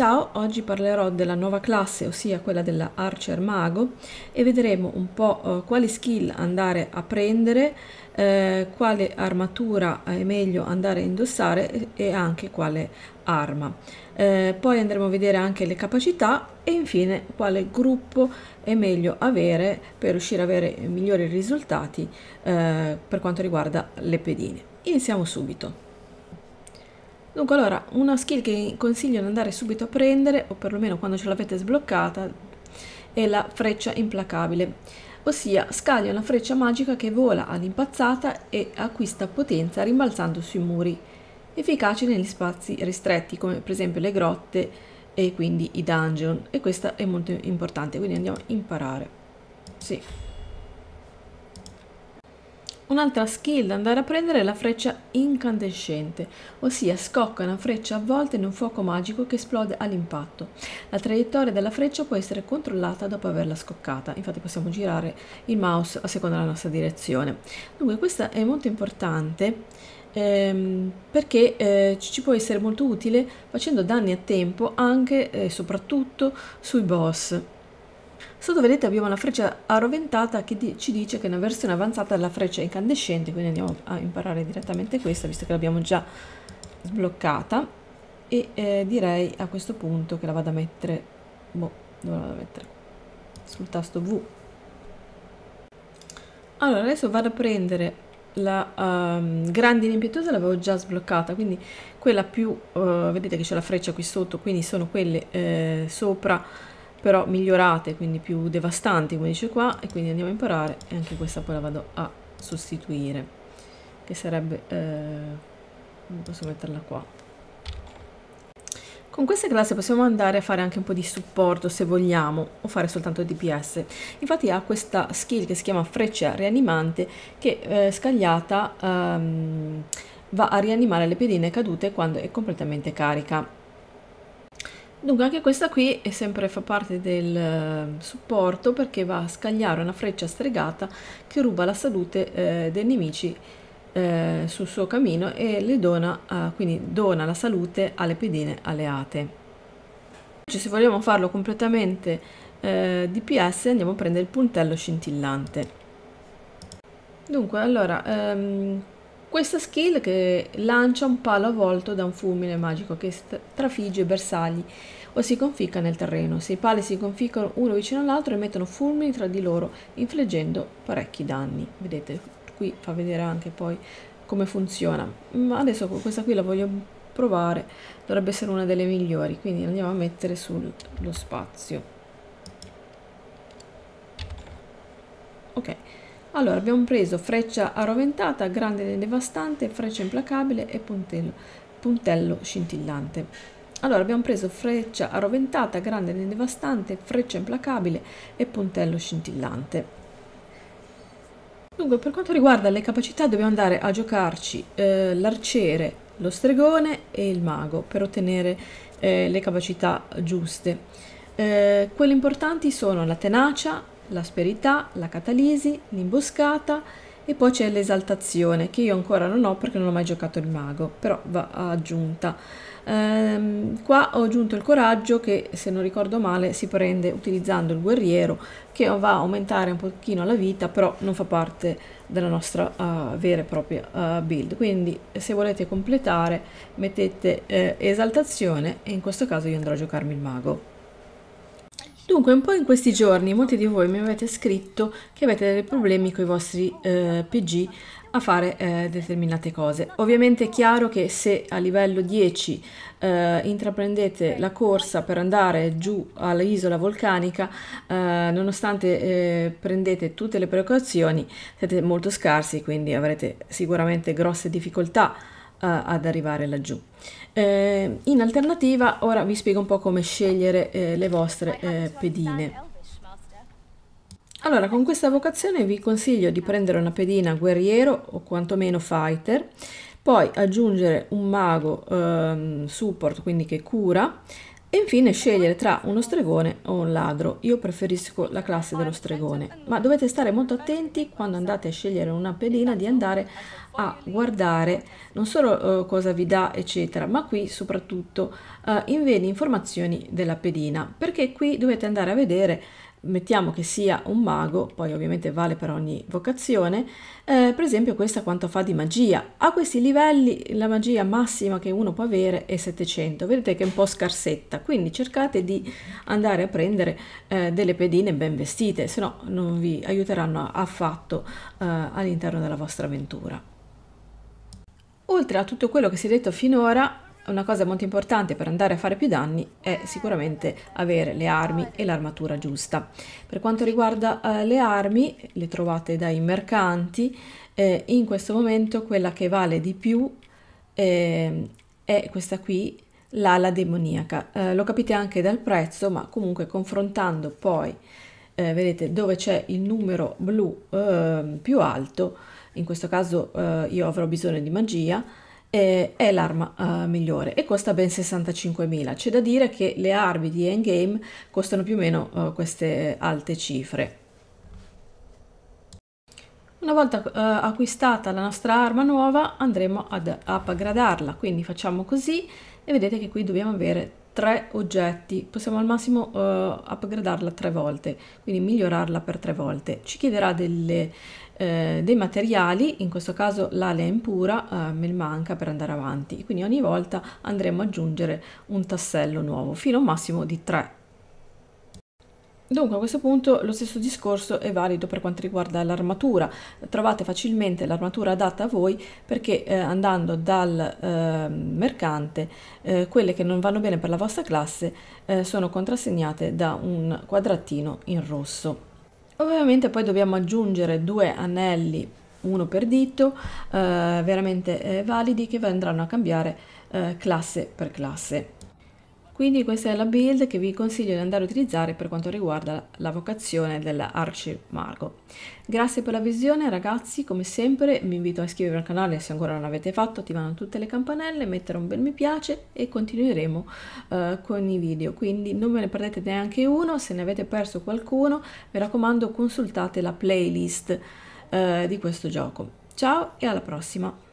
Ciao, oggi parlerò della nuova classe, ossia quella della Archer Mago e vedremo un po' eh, quali skill andare a prendere, eh, quale armatura è meglio andare a indossare e anche quale arma. Eh, poi andremo a vedere anche le capacità e infine quale gruppo è meglio avere per riuscire ad avere migliori risultati eh, per quanto riguarda le pedine. Iniziamo subito. Dunque allora, una skill che consiglio di andare subito a prendere, o perlomeno quando ce l'avete sbloccata, è la freccia implacabile, ossia scaglia una freccia magica che vola all'impazzata e acquista potenza rimbalzando sui muri, efficace negli spazi ristretti come per esempio le grotte e quindi i dungeon e questa è molto importante, quindi andiamo a imparare. Sì. Un'altra skill da andare a prendere è la freccia incandescente, ossia scocca una freccia avvolta in un fuoco magico che esplode all'impatto. La traiettoria della freccia può essere controllata dopo averla scoccata, infatti possiamo girare il mouse a seconda della nostra direzione. Dunque questa è molto importante Ehm, perché eh, ci può essere molto utile facendo danni a tempo anche eh, e eh, soprattutto sui boss Sotto vedete abbiamo la freccia arroventata che di ci dice che è una versione avanzata della freccia incandescente, quindi andiamo a imparare direttamente questa, visto che l'abbiamo già sbloccata. E eh, direi a questo punto che la vado a mettere, boh, dove la vado a mettere? Sul tasto V. Allora, adesso vado a prendere la um, ehm, grandine impietosa l'avevo già sbloccata quindi quella più uh, vedete che c'è la freccia qui sotto quindi sono quelle eh, sopra però migliorate, quindi più devastanti come dice qua e quindi andiamo a imparare e anche questa poi la vado a sostituire che sarebbe, eh, posso metterla qua con queste classe possiamo andare a fare anche un po' di supporto se vogliamo o fare soltanto DPS. Infatti ha questa skill che si chiama freccia rianimante che eh, scagliata ehm, va a rianimare le pedine cadute quando è completamente carica. Dunque anche questa qui è sempre fa parte del eh, supporto perché va a scagliare una freccia stregata che ruba la salute eh, dei nemici eh, sul suo cammino e le dona, eh, quindi dona la salute alle pedine alleate. Cioè, se vogliamo farlo completamente eh, DPS andiamo a prendere il puntello scintillante. Dunque allora ehm, questa skill che lancia un palo avvolto da un fulmine magico che trafigge i bersagli o si conficca nel terreno. Se i pali si conficcano uno vicino all'altro emettono fulmini tra di loro, infliggendo parecchi danni. Vedete, qui fa vedere anche poi come funziona. Ma adesso questa qui la voglio provare, dovrebbe essere una delle migliori, quindi andiamo a mettere sullo spazio. Ok. Allora, abbiamo preso freccia arroventata, grande e devastante, freccia implacabile e puntello, puntello scintillante. Allora, abbiamo preso freccia arroventata, grande e devastante, freccia implacabile e puntello scintillante. Dunque, per quanto riguarda le capacità, dobbiamo andare a giocarci eh, l'arciere, lo stregone e il mago per ottenere eh, le capacità giuste. Eh, quelle importanti sono la tenacia, l'asperità, la catalisi, l'imboscata e poi c'è l'esaltazione che io ancora non ho perché non ho mai giocato il mago, però va aggiunta. Ehm, qua ho aggiunto il coraggio che se non ricordo male si prende utilizzando il guerriero che va a aumentare un pochino la vita però non fa parte della nostra uh, vera e propria uh, build quindi se volete completare mettete eh, esaltazione e in questo caso io andrò a giocarmi il mago Dunque, un po' in questi giorni molti di voi mi avete scritto che avete dei problemi con i vostri eh, PG a fare eh, determinate cose. Ovviamente è chiaro che se a livello 10 eh, intraprendete la corsa per andare giù all'isola vulcanica, eh, nonostante eh, prendete tutte le precauzioni, siete molto scarsi, quindi avrete sicuramente grosse difficoltà ad arrivare laggiù. Eh, in alternativa ora vi spiego un po' come scegliere eh, le vostre eh, pedine. Allora, con questa vocazione vi consiglio di prendere una pedina guerriero o quantomeno fighter, poi aggiungere un mago ehm, support, quindi che cura, e infine scegliere tra uno stregone o un ladro. Io preferisco la classe dello stregone, ma dovete stare molto attenti quando andate a scegliere una pedina di andare a guardare non solo eh, cosa vi dà eccetera, ma qui soprattutto eh, in eh, informazioni della pedina, perché qui dovete andare a vedere mettiamo che sia un mago, poi ovviamente vale per ogni vocazione, eh, per esempio questa quanto fa di magia. A questi livelli la magia massima che uno può avere è 700, vedete che è un po' scarsetta, quindi cercate di andare a prendere eh, delle pedine ben vestite, se no non vi aiuteranno affatto eh, all'interno della vostra avventura. Oltre a tutto quello che si è detto finora, una cosa molto importante per andare a fare più danni è sicuramente avere le armi e l'armatura giusta. Per quanto riguarda eh, le armi, le trovate dai mercanti, eh, in questo momento quella che vale di più eh, è questa qui, l'ala demoniaca. Eh, lo capite anche dal prezzo, ma comunque confrontando poi, eh, vedete dove c'è il numero blu ehm, più alto, in questo caso eh, io avrò bisogno di magia, è l'arma eh, migliore e costa ben 65.000. C'è da dire che le armi di Endgame costano più o meno eh, queste alte cifre. Una volta eh, acquistata la nostra arma nuova andremo ad upgradarla, quindi facciamo così e vedete che qui dobbiamo avere tre oggetti, possiamo al massimo uh, upgradarla tre volte, quindi migliorarla per tre volte. Ci chiederà delle eh, dei materiali, in questo caso l'ale è impura, eh, me manca per andare avanti, quindi ogni volta andremo ad aggiungere un tassello nuovo fino a un massimo di 3 Dunque a questo punto lo stesso discorso è valido per quanto riguarda l'armatura, trovate facilmente l'armatura adatta a voi perché eh, andando dal eh, mercante eh, quelle che non vanno bene per la vostra classe eh, sono contrassegnate da un quadratino in rosso. Ovviamente poi dobbiamo aggiungere due anelli, uno per dito, eh, veramente eh, validi che andranno a cambiare eh, classe per classe. Quindi questa è la build che vi consiglio di andare a utilizzare per quanto riguarda la vocazione dell'Arci Mago. Grazie per la visione ragazzi, come sempre vi invito a iscrivervi al canale se ancora non l'avete fatto, attivando tutte le campanelle, mettere un bel mi piace e continueremo eh, con i video. Quindi non me ne perdete neanche uno, se ne avete perso qualcuno mi raccomando consultate la playlist eh, di questo gioco. Ciao e alla prossima!